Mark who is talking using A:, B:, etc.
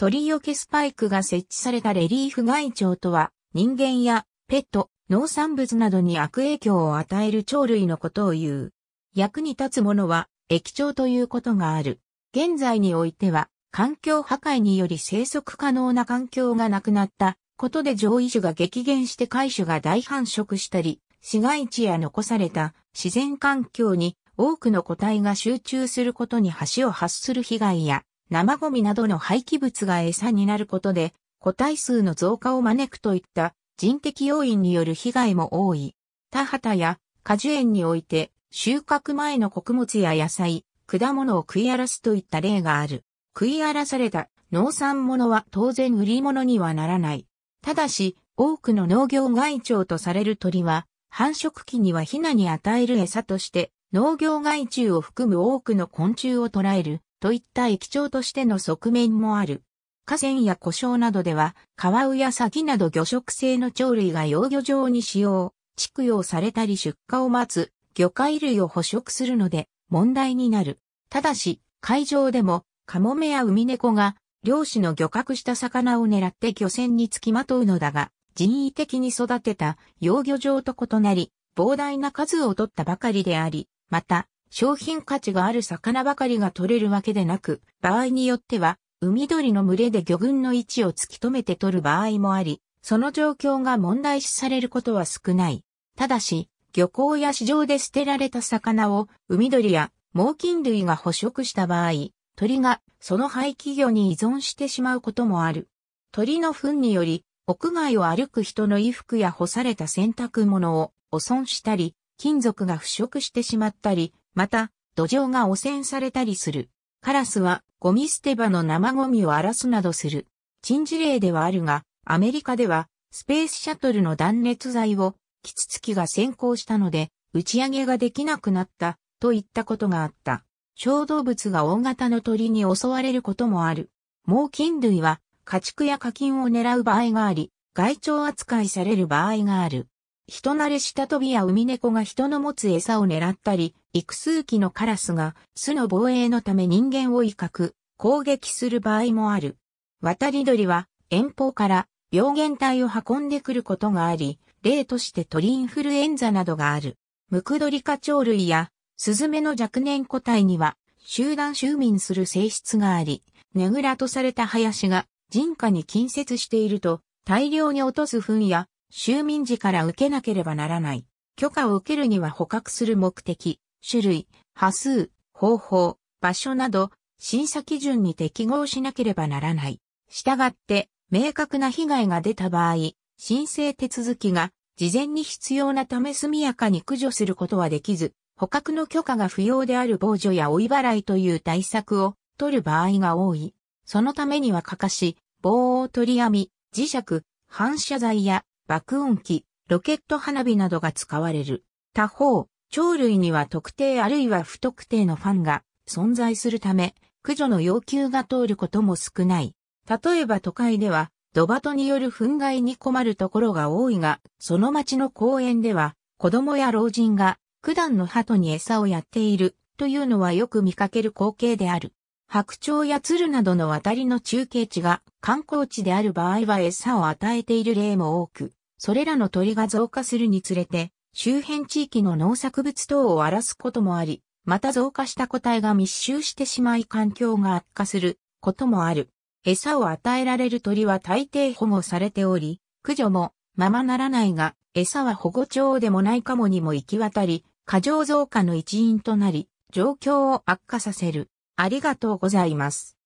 A: 鳥よけスパイクが設置されたレリーフ外鳥とは、人間やペット、農産物などに悪影響を与える鳥類のことを言う。役に立つものは、液鳥ということがある。現在においては、環境破壊により生息可能な環境がなくなったことで上位種が激減して海種が大繁殖したり、市街地や残された自然環境に多くの個体が集中することに橋を発する被害や生ゴミなどの廃棄物が餌になることで、個体数の増加を招くといった人的要因による被害も多い。田畑や果樹園において収穫前の穀物や野菜、果物を食い荒らすといった例がある。食い荒らされた農産物は当然売り物にはならない。ただし、多くの農業外鳥とされる鳥は、繁殖期にはヒナに与える餌として、農業害虫を含む多くの昆虫を捕らえるといった駅長としての側面もある。河川や湖沼などでは、カワウやサギなど魚食性の鳥類が養魚場に使用、蓄養されたり出荷を待つ、魚介類を捕食するので問題になる。ただし、海上でも、カモメやウミネコが、漁師の漁獲した魚を狙って漁船につきまとうのだが、人為的に育てた養魚場と異なり、膨大な数を取ったばかりであり、また、商品価値がある魚ばかりが取れるわけでなく、場合によっては、海鳥の群れで魚群の位置を突き止めて取る場合もあり、その状況が問題視されることは少ない。ただし、漁港や市場で捨てられた魚を海鳥や猛禽類が捕食した場合、鳥がその廃棄魚に依存してしまうこともある。鳥の糞により、屋外を歩く人の衣服や干された洗濯物を汚損したり、金属が腐食してしまったり、また、土壌が汚染されたりする。カラスはゴミ捨て場の生ゴミを荒らすなどする。珍事例ではあるが、アメリカではスペースシャトルの断熱材をキツツキが先行したので打ち上げができなくなったといったことがあった。小動物が大型の鳥に襲われることもある。猛禽類は家畜や課金を狙う場合があり、害鳥扱いされる場合がある。人慣れしたトビやウミネコが人の持つ餌を狙ったり、幾数機のカラスが巣の防衛のため人間を威嚇、攻撃する場合もある。渡り鳥は遠方から病原体を運んでくることがあり、例として鳥インフルエンザなどがある。ムクドリカ鳥類やスズメの若年個体には集団就民する性質があり、ねぐらとされた林が人家に近接していると大量に落とす糞や就民時から受けなければならない。許可を受けるには捕獲する目的、種類、波数、方法、場所など、審査基準に適合しなければならない。したがって、明確な被害が出た場合、申請手続きが事前に必要なため速やかに駆除することはできず、捕獲の許可が不要である防除や追い払いという対策を取る場合が多い。そのためには欠かし、棒を取り網、磁石、反射材や爆音機、ロケット花火などが使われる。他方、鳥類には特定あるいは不特定のファンが存在するため、駆除の要求が通ることも少ない。例えば都会では、ドバトによる憤慨に困るところが多いが、その町の公園では、子供や老人が、九段の鳩に餌をやっている、というのはよく見かける光景である。白鳥や鶴などの渡りの中継地が観光地である場合は餌を与えている例も多く、それらの鳥が増加するにつれて、周辺地域の農作物等を荒らすこともあり、また増加した個体が密集してしまい環境が悪化することもある。餌を与えられる鳥は大抵保護されており、駆除もままならないが、餌は保護鳥でもないカモにも行き渡り、過剰増加の一因となり、状況を悪化させる。ありがとうございます。